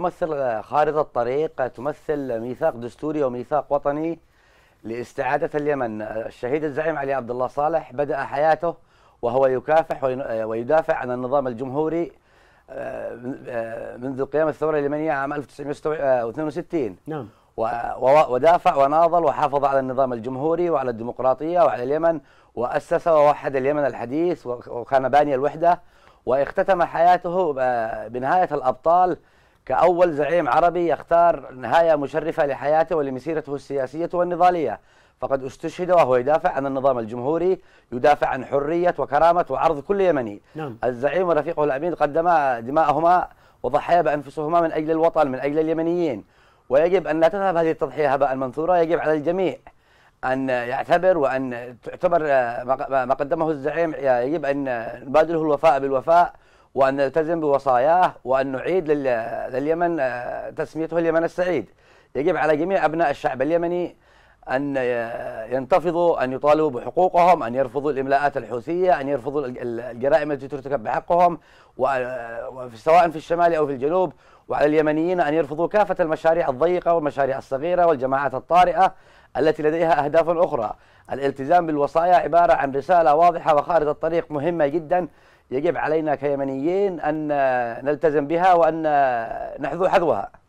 تمثل خارطة طريق تمثل ميثاق دستوري وميثاق وطني لاستعادة اليمن الشهيد الزعيم علي عبد الله صالح بدأ حياته وهو يكافح ويدافع عن النظام الجمهوري آه، آه، منذ قيام الثورة اليمنية عام 1962 نعم ودافع وناضل وحافظ على النظام الجمهوري وعلى الديمقراطية وعلى اليمن وأسس ووحد اليمن الحديث وكان باني الوحدة واختتم حياته آه، بنهاية الأبطال كأول زعيم عربي يختار نهاية مشرفة لحياته ولمسيرته السياسية والنضالية فقد استشهد وهو يدافع عن النظام الجمهوري يدافع عن حرية وكرامة وعرض كل يمني نعم. الزعيم ورفيقه الأمين قدما دماءهما وضحيا بأنفسهما من أجل الوطن من أجل اليمنيين ويجب أن لا تذهب هذه التضحية هباء منثورة يجب على الجميع أن يعتبر وأن تعتبر آه، ما قدمه الزعيم يجب أن نبادله الوفاء بالوفاء وأن نلتزم بوصاياه وأن نعيد لليمن آه، تسميته اليمن السعيد يجب على جميع أبناء الشعب اليمني أن آه، ينتفضوا أن يطالبوا بحقوقهم أن يرفضوا الإملاءات الحوثية أن يرفضوا الجرائم التي ترتكب بحقهم آه، سواء في الشمال أو في الجنوب وعلى اليمنيين أن يرفضوا كافة المشاريع الضيقة والمشاريع الصغيرة والجماعات الطارئة التي لديها أهداف أخرى الالتزام بالوصايا عبارة عن رسالة واضحة وخارطة طريق مهمة جدا يجب علينا كيمنيين أن نلتزم بها وأن نحذو حذوها